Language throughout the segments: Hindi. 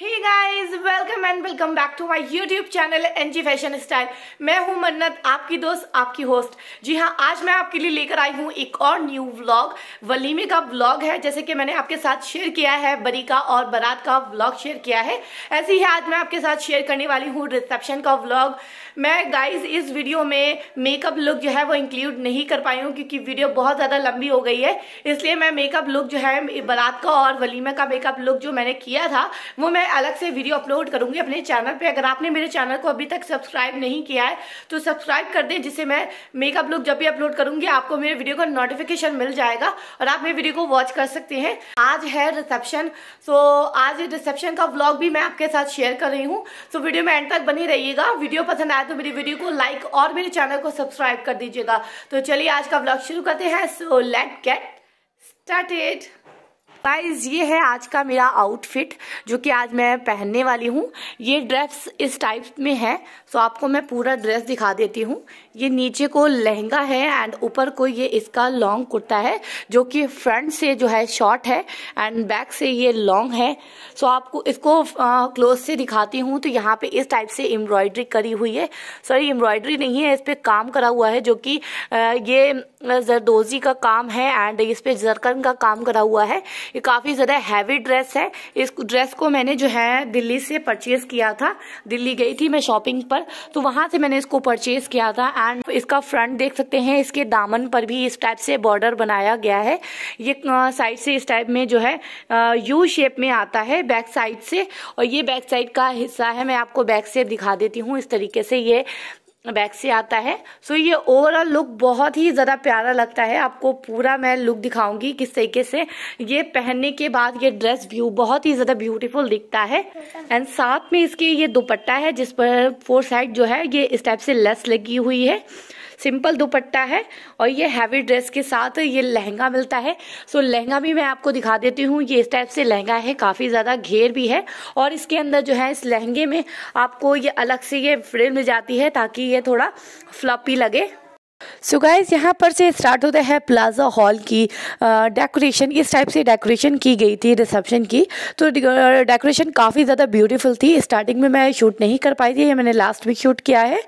Hey guys, welcome and welcome back to my YouTube channel NG Fashion Style. मैं हूं मन्नत आपकी दोस्त आपकी होस्ट जी हाँ आज मैं आपके लिए लेकर आई हूं एक और न्यू व्लॉग वलीमे का व्लॉग है जैसे कि मैंने आपके साथ शेयर किया है बरी का और बरात का व्लॉग शेयर किया है ऐसे ही आज मैं आपके साथ शेयर करने वाली हूँ रिसेप्शन का व्लॉग मैं गाइज इस वीडियो में मेकअप लुक जो है वो इंक्लूड नहीं कर पाई हूँ क्योंकि वीडियो बहुत ज़्यादा लंबी हो गई है इसलिए मैं मेकअप लुक जो है बरात का और वलीमे का मेकअप लुक जो मैंने किया था वो मैं मैं अलग से वीडियो अपलोड करूंगी अपने चैनल पर अगर आपने मेरे चैनल को अभी तक सब्सक्राइब नहीं किया है तो सब्सक्राइब कर दें जिससे मैं मेकअप लुक जब भी अपलोड करूंगी आपको मेरे वीडियो का नोटिफिकेशन मिल जाएगा और आप मेरे वीडियो को वॉच कर सकते हैं आज है रिसेप्शन सो आज रिसेप्शन का ब्लॉग भी मैं आपके साथ शेयर कर रही हूँ सो वीडियो में एंड तक बनी रहिएगा वीडियो पसंद आए तो मेरी वीडियो को लाइक और मेरे चैनल को सब्सक्राइब कर दीजिएगा तो चलिए आज का ब्लॉग शुरू करते हैं so let get started guys ये है आज का मेरा आउटफिट जो कि आज मैं पहनने वाली हूँ ये ड्रेस इस टाइप में है सो आपको मैं पूरा ड्रेस दिखा देती हूँ ये नीचे को लहंगा है एंड ऊपर को ये इसका लॉन्ग कुर्ता है जो कि फ्रंट से जो है शॉर्ट है एंड बैक से ये लॉन्ग है सो आपको इसको क्लोज से दिखाती हूँ तो यहाँ पे इस टाइप से एम्ब्रॉयडरी करी हुई है सॉरी एम्ब्रॉयडरी नहीं है इस पर काम करा हुआ है जो कि ये जरदोजी का काम है एंड इस पर जरकन का काम करा हुआ है ये काफ़ी ज़्यादा हैवी ड्रेस है इस ड्रेस को मैंने जो है दिल्ली से परचेज किया था दिल्ली गई थी मैं शॉपिंग पर तो वहाँ से मैंने इसको परचेज किया था एंड इसका फ्रंट देख सकते हैं इसके दामन पर भी इस टाइप से बॉर्डर बनाया गया है ये साइड से इस टाइप में जो है यू शेप में आता है बैक साइड से और ये बैक साइड का हिस्सा है मैं आपको बैक से दिखा देती हूँ इस तरीके से ये बैक से आता है सो ये ओवरऑल लुक बहुत ही ज़्यादा प्यारा लगता है आपको पूरा मैं लुक दिखाऊंगी किस तरीके से ये पहनने के बाद ये ड्रेस व्यू बहुत ही ज़्यादा ब्यूटीफुल दिखता है एंड साथ में इसके ये दुपट्टा है जिस पर फोर साइड जो है ये इस टाइप से लेस लगी हुई है सिंपल दुपट्टा है और ये हैवी ड्रेस के साथ ये लहंगा मिलता है सो लहंगा भी मैं आपको दिखा देती हूँ ये इस टाइप से लहंगा है काफ़ी ज़्यादा घेर भी है और इसके अंदर जो है इस लहंगे में आपको ये अलग से ये फ्रेम मिल जाती है ताकि ये थोड़ा फ्लपी लगे सो गाइज़ यहाँ पर से स्टार्ट होता है प्लाजा हॉल की डेकोरेशन इस टाइप से डेकोरेशन की गई थी रिसेप्शन की तो डेकोरेशन काफ़ी ज़्यादा ब्यूटीफुल थी स्टार्टिंग में मैं शूट नहीं कर पाई थी ये मैंने लास्ट वीक शूट किया है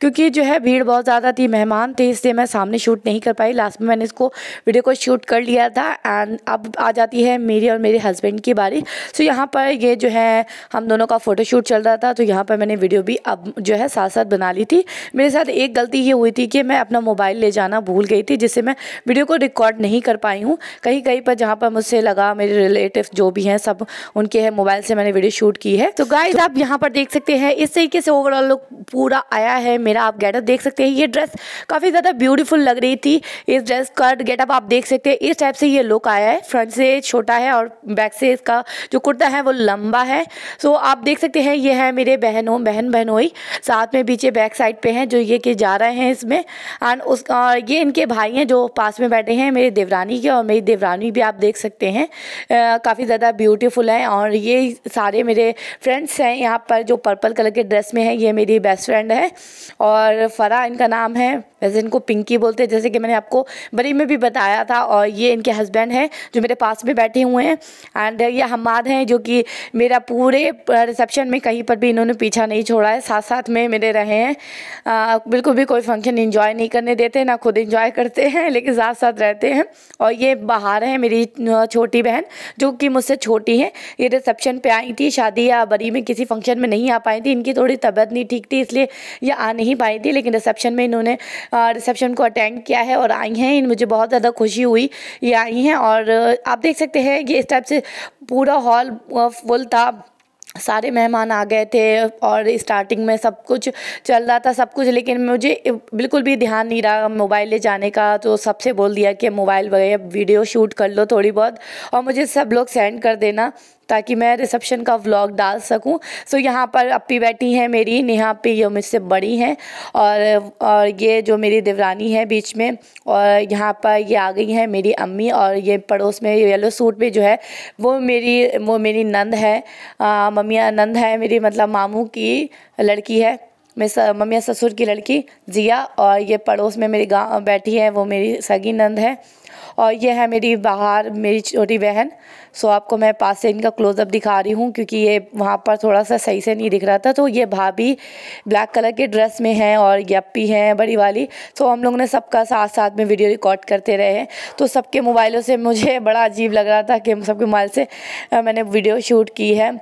क्योंकि जो है भीड़ बहुत ज़्यादा थी मेहमान थे इसलिए मैं सामने शूट नहीं कर पाई लास्ट में मैंने इसको वीडियो को शूट कर लिया था एंड अब आ जाती है मेरी और मेरे हस्बैंड की बारी सो so यहाँ पर ये जो है हम दोनों का फ़ोटोशूट चल रहा था तो यहाँ पर मैंने वीडियो भी अब जो है साथ साथ बना ली थी मेरे साथ एक गलती ये हुई थी कि मैं अपना मोबाइल ले जाना भूल गई थी जिससे मैं वीडियो को रिकॉर्ड नहीं कर पाई हूँ कहीं कहीं पर जहाँ पर मुझसे लगा मेरे रिलेटिव जो भी हैं सब उनके है मोबाइल से मैंने वीडियो शूट की है तो गाइज आप यहाँ पर देख सकते हैं इस तरीके से ओवरऑल लुक पूरा आया है मेरा आप गेटअप देख सकते हैं ये ड्रेस काफ़ी ज़्यादा ब्यूटीफुल लग रही थी इस ड्रेस का गेटअप आप देख सकते हैं इस टाइप से ये लुक आया है फ्रंट से छोटा है और बैक से इसका जो कुर्ता है वो लंबा है सो तो आप देख सकते हैं ये है मेरे बहनों बहन बहनोई साथ में पीछे बैक साइड पे हैं जो ये के जा रहे हैं इसमें एंड उस ये इनके भाई हैं जो पास में बैठे हैं मेरी देवरानी के और मेरी देवरानी भी आप देख सकते हैं काफ़ी ज़्यादा ब्यूटीफुल हैं और ये सारे मेरे फ्रेंड्स हैं यहाँ पर जो पर्पल कलर के ड्रेस में है ये मेरी बेस्ट फ्रेंड है और फ़रा इनका नाम है वैसे इनको पिंकी बोलते हैं जैसे कि मैंने आपको बड़ी में भी बताया था और ये इनके हस्बैंड हैं जो मेरे पास में बैठे हुए हैं एंड ये हमाद हैं जो कि मेरा पूरे रिसेप्शन में कहीं पर भी इन्होंने पीछा नहीं छोड़ा है साथ साथ में मेरे रहे हैं बिल्कुल भी कोई फंक्शन इन्जॉय नहीं करने देते हैं ना खुद इंजॉय करते हैं लेकिन साथ साथ रहते हैं और ये बाहर है मेरी छोटी बहन जो कि मुझसे छोटी है ये रिसेप्शन पे आई थी शादी या बरी में किसी फंक्शन में नहीं आ पाई थी इनकी थोड़ी तबीयत नहीं ठीक थी इसलिए ये आ नहीं पाई थी लेकिन रिसेप्शन में इन्होंने रिसेप्शन को अटेंड किया है और आई हैं इन मुझे बहुत ज़्यादा खुशी हुई ये आई हैं और आप देख सकते हैं कि इस टाइप से पूरा हॉल फुल था सारे मेहमान आ गए थे और स्टार्टिंग में सब कुछ चल रहा था सब कुछ लेकिन मुझे बिल्कुल भी ध्यान नहीं रहा मोबाइल ले जाने का तो सबसे बोल दिया कि मोबाइल वगैरह वीडियो शूट कर लो थोड़ी बहुत और मुझे सब लोग सेंड कर देना ताकि मैं रिसेप्शन का व्लॉग डाल सकूं सो so, यहाँ पर अपी बैठी हैं मेरी नेहा अपी ये मुझसे बड़ी हैं और और ये जो मेरी देवरानी है बीच में और यहाँ पर ये आ गई हैं मेरी अम्मी और ये पड़ोस में येलो सूट में जो है वो मेरी वो मेरी नंद है ममिया नंद है मेरी मतलब मामू की लड़की है मेरे ममिया ससुर की लड़की जिया और ये पड़ोस में मेरी गाँव बैठी है वो मेरी सगी नंद है और ये है मेरी बाहर मेरी छोटी बहन सो आपको मैं पास से इनका क्लोज़अप दिखा रही हूँ क्योंकि ये वहाँ पर थोड़ा सा सही से नहीं दिख रहा था तो ये भाभी ब्लैक कलर के ड्रेस में हैं और यप्पी हैं बड़ी वाली तो हम लोग ने सबका साथ साथ में वीडियो रिकॉर्ड करते रहे तो सबके मोबाइलों से मुझे बड़ा अजीब लग रहा था कि सबके मोबाइल से मैंने वीडियो शूट की है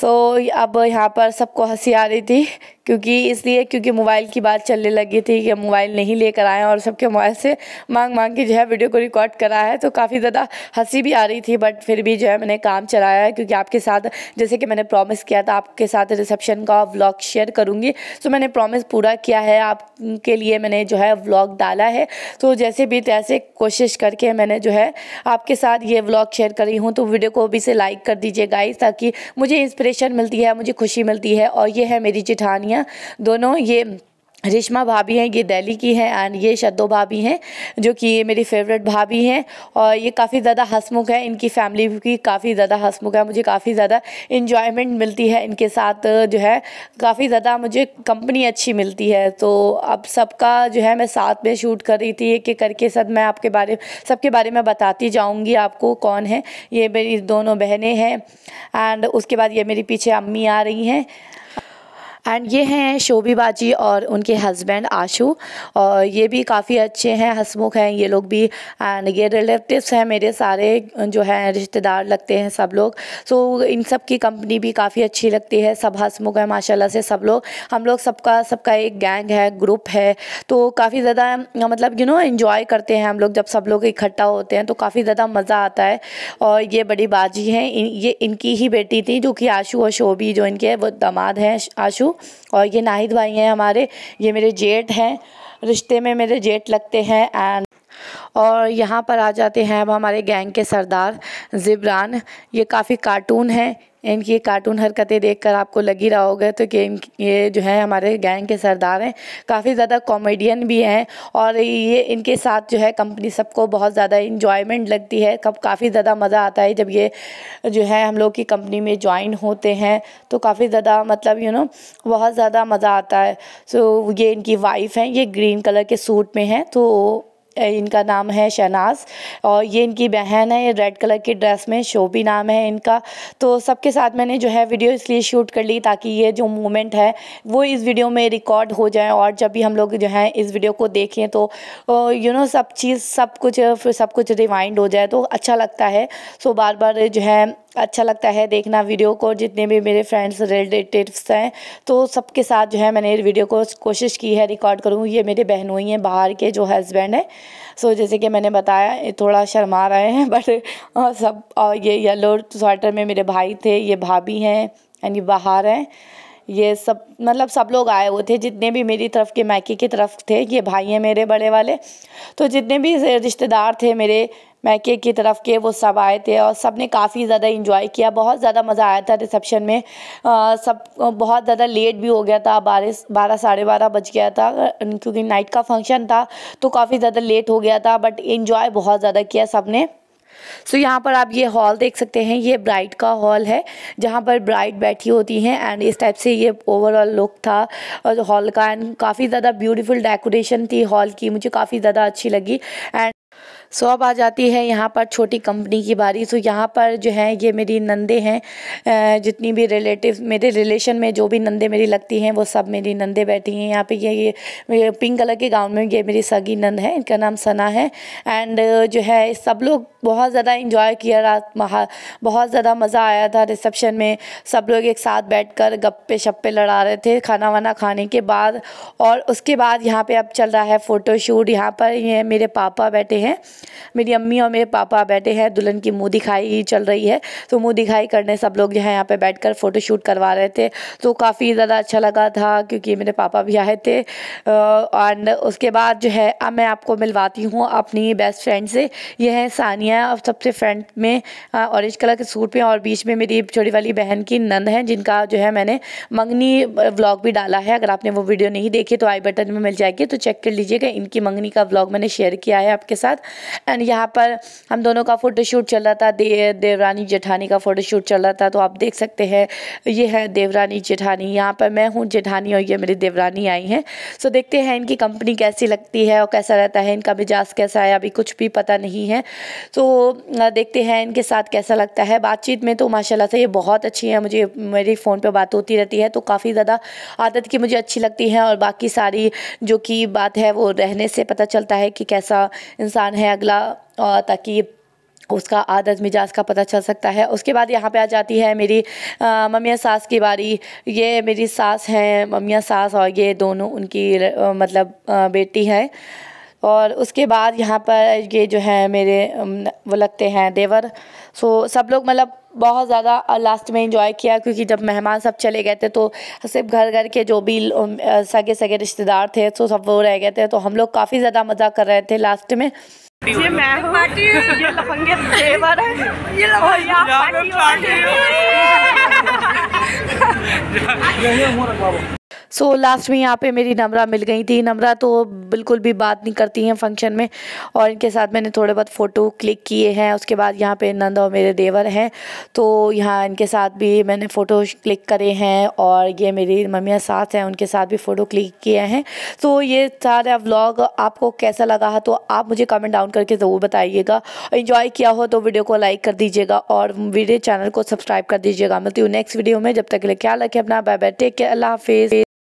सो so, अब यहाँ पर सबको हंसी आ रही थी क्योंकि इसलिए क्योंकि मोबाइल की बात चलने लगी थी कि मोबाइल नहीं लेकर आए और सबके मोबाइल से मांग मांग के जो है वीडियो को रिकॉर्ड करा है तो काफ़ी ज़्यादा हंसी भी आ रही थी बट फिर भी जो है मैंने काम चलाया है क्योंकि आपके साथ जैसे कि मैंने प्रॉमिस किया था आपके साथ रिसेप्शन का व्लॉग शेयर करूँगी तो मैंने प्रॉमिस पूरा किया है आपके लिए मैंने जो है व्लॉग डाला है तो जैसे भी तैसे कोशिश करके मैंने जो है आपके साथ ये व्लॉग शेयर करी हूँ तो वीडियो को भी से लाइक कर दीजिए गाइस ताकि मुझे इंस्पिरेशन मिलती है मुझे खुशी मिलती है और ये है मेरी जिठानी भाइयाँ दोनों ये रेशमा भाभी हैं ये दिल्ली की हैं एंड ये शद्दो भाभी हैं जो कि ये मेरी फेवरेट भाभी हैं और ये काफ़ी ज़्यादा हंसमुख है इनकी फैमिली की काफ़ी ज़्यादा हंसमुख है मुझे काफ़ी ज़्यादा इन्जॉयमेंट मिलती है इनके साथ जो है काफ़ी ज़्यादा मुझे कंपनी अच्छी मिलती है तो अब सबका जो है मैं साथ में शूट कर रही थी कि करके सब मैं आपके बारे सबके बारे में बताती जाऊँगी आपको कौन है ये मेरी दोनों बहनें हैं एंड उसके बाद ये मेरी पीछे अम्मी आ रही हैं एंड ये हैं शोभी बाजी और उनके हस्बैंड आशू और ये भी काफ़ी अच्छे हैं हसमुख हैं ये लोग भी एंड ये रिलेटिव्स हैं मेरे सारे जो हैं रिश्तेदार लगते हैं सब लोग सो so, इन सब की कंपनी भी काफ़ी अच्छी लगती है सब हसमुख हैं माशाल्लाह से सब लोग हम लोग सबका सबका एक गैंग है ग्रुप है तो काफ़ी ज़्यादा मतलब यू नो इन्जॉय करते हैं हम लोग जब सब लोग इकट्ठा होते हैं तो काफ़ी ज़्यादा मज़ा आता है और ये बड़ी बाजी हैं इन, ये इनकी ही बेटी थी जो कि आशू और शोभी जो इनके वो दमाद हैं आशू हूँ और ये नाहिद भाई हैं हमारे ये मेरे जेठ हैं रिश्ते में मेरे जेठ लगते हैं एंड और यहाँ पर आ जाते हैं अब हमारे गैंग के सरदार ज़िब्रान ये काफ़ी कार्टून हैं इनकी कार्टून हरकतें देखकर आपको लग ही रहा होगा तो कि ये जो है हमारे गैंग के सरदार हैं काफ़ी ज़्यादा कॉमेडियन भी हैं और ये इनके साथ जो है कंपनी सबको बहुत ज़्यादा इंजॉयमेंट लगती है कब काफ़ी ज़्यादा मज़ा आता है जब ये जो है हम लोग की कंपनी में ज्वाइन होते हैं तो काफ़ी ज़्यादा मतलब यू नो बहुत ज़्यादा मज़ा आता है सो ये इनकी वाइफ हैं ये ग्रीन कलर के सूट में हैं तो इनका नाम है शहनाज और ये इनकी बहन है रेड कलर की ड्रेस में भी नाम है इनका तो सबके साथ मैंने जो है वीडियो इसलिए शूट कर ली ताकि ये जो मोमेंट है वो इस वीडियो में रिकॉर्ड हो जाए और जब भी हम लोग जो है इस वीडियो को देखें तो यू नो सब चीज़ सब कुछ फिर सब कुछ रिवाइंड हो जाए तो अच्छा लगता है सो तो बार बार जो है अच्छा लगता है देखना वीडियो को जितने भी मेरे फ्रेंड्स रिलेटिव्स हैं तो सबके साथ जो है मैंने वीडियो को कोशिश की है रिकॉर्ड करूँ ये मेरे बहनों ही हैं बाहर के जो हस्बैंड हैं सो जैसे कि मैंने बताया ये थोड़ा शर्मा रहे हैं बट सब और ये येलो स्वेटर में मेरे भाई थे ये भाभी हैं एंड ये बाहर हैं ये सब मतलब सब लोग आए हुए थे जितने भी मेरी तरफ के मैके की तरफ थे ये भाई हैं मेरे बड़े वाले तो जितने भी रिश्तेदार थे मेरे मैके की तरफ के वो सब आए थे और सब ने काफ़ी ज़्यादा इन्जॉय किया बहुत ज़्यादा मज़ा आया था रिसेप्शन में आ, सब बहुत ज़्यादा लेट भी हो गया था बारह बारह साढ़े बारह बज गया था क्योंकि नाइट का फंक्शन था तो काफ़ी ज़्यादा लेट हो गया था बट इन्जॉय बहुत ज़्यादा किया सब ने सो so, यहाँ पर आप ये हॉल देख सकते हैं ये ब्राइड का हॉल है जहाँ पर ब्राइड बैठी होती हैं एंड इस टाइप से ये ओवरऑल लुक था हॉल का एंड काफ़ी ज़्यादा ब्यूटीफुल डेकोरेशन थी हॉल की मुझे काफ़ी ज़्यादा अच्छी लगी एंड सो अब आ जाती है यहाँ पर छोटी कंपनी की बारी सो तो यहाँ पर जो है ये मेरी नंदे हैं जितनी भी रिलेटिव मेरे रिलेशन में जो भी नंदे मेरी लगती हैं वो सब मेरी नंदे बैठी हैं यहाँ पे ये ये पिंक कलर के गाउन में ये मेरी सगी नंद है इनका नाम सना है एंड जो है सब लोग बहुत ज़्यादा इंजॉय किया रात महा बहुत ज़्यादा मज़ा आया था रिसेप्शन में सब लोग एक साथ कर गप्पे शप्पे लड़ा रहे थे खाना वाना खाने के बाद और उसके बाद यहाँ पर अब चल रहा है फ़ोटोशूट यहाँ पर ये मेरे पापा बैठे हैं मेरी अम्मी और मेरे पापा बैठे हैं दुल्हन की मुँह दिखाई चल रही है तो मुँह दिखाई करने सब लोग जो है यहाँ पर बैठ कर फ़ोटोशूट करवा रहे थे तो काफ़ी ज़्यादा अच्छा लगा था क्योंकि मेरे पापा भी आए थे एंड उसके बाद जो है अब मैं आपको मिलवाती हूँ अपनी बेस्ट फ्रेंड से यह है सानिया और सबसे फ्रेंड में ऑरेंज कलर के सूट पे और बीच में मेरी छोटी वाली बहन की नंद है जिनका जो है मैंने मंगनी व्लॉग भी डाला है अगर आपने वो वीडियो नहीं देखी तो आई बटन में मिल जाएगी तो चेक कर लीजिएगा इनकी मंगनी का व्लॉग मैंने शेयर किया है आपके साथ एंड यहाँ पर हम दोनों का फ़ोटोशूट चल रहा था दे, देवरानी जेठानी का फ़ोटोशूट चल रहा था तो आप देख सकते हैं ये है देवरानी जेठानी यहाँ पर मैं हूँ जेठानी और ये मेरी देवरानी आई हैं सो देखते हैं इनकी कंपनी कैसी लगती है और कैसा रहता है इनका मिजाज कैसा है अभी कुछ भी पता नहीं है तो देखते हैं इनके साथ कैसा लगता है बातचीत में तो माशाला से ये बहुत अच्छी है मुझे मेरी फ़ोन पर बात होती रहती है तो काफ़ी ज़्यादा आदत की मुझे अच्छी लगती है और बाकी सारी जो कि बात है वो रहने से पता चलता है कि कैसा इंसान है अगला ताकि उसका आदत मिजाज का पता चल सकता है उसके बाद यहाँ पे आ जाती है मेरी ममिया सास की बारी ये मेरी सास हैं ममिया सास और ये दोनों उनकी र, मतलब बेटी है और उसके बाद यहाँ पर ये जो है मेरे वो लगते हैं देवर सो सब लोग मतलब बहुत ज़्यादा लास्ट में इंजॉय किया क्योंकि जब मेहमान सब चले गए थे तो सिर्फ घर घर के जो भी सगे सगे रिश्तेदार थे तो सब वो रह गए थे तो हम लोग काफ़ी ज़्यादा मज़ा कर रहे थे लास्ट में पार्टी ये मैं हूँ पार्टी ये लफंगे फ्लेवर है ये लो लफंगे पार्टी है सो so, लास्ट में यहाँ पे मेरी नमरा मिल गई थी नमरा तो बिल्कुल भी बात नहीं करती हैं फंक्शन में और इनके साथ मैंने थोड़े बहुत फ़ोटो क्लिक किए हैं उसके बाद यहाँ पे नंद और मेरे देवर हैं तो यहाँ इनके साथ भी मैंने फ़ोटो क्लिक करे हैं और ये मेरी मम्मियाँ सास हैं उनके साथ भी फ़ोटो क्लिक किए हैं तो ये सारा व्लॉग आपको कैसा लगा तो आप मुझे कमेंट डाउन करके ज़रूर बताइएगा इन्जॉय किया हो तो वीडियो को लाइक कर दीजिएगा और वीडियो चैनल को सब्सक्राइब कर दीजिएगा मिलती हूँ नेक्स्ट वीडियो में जब तक के लिए ख्याल रखें अपना बाय बाय टेक केयर अल्लाह हाफिज़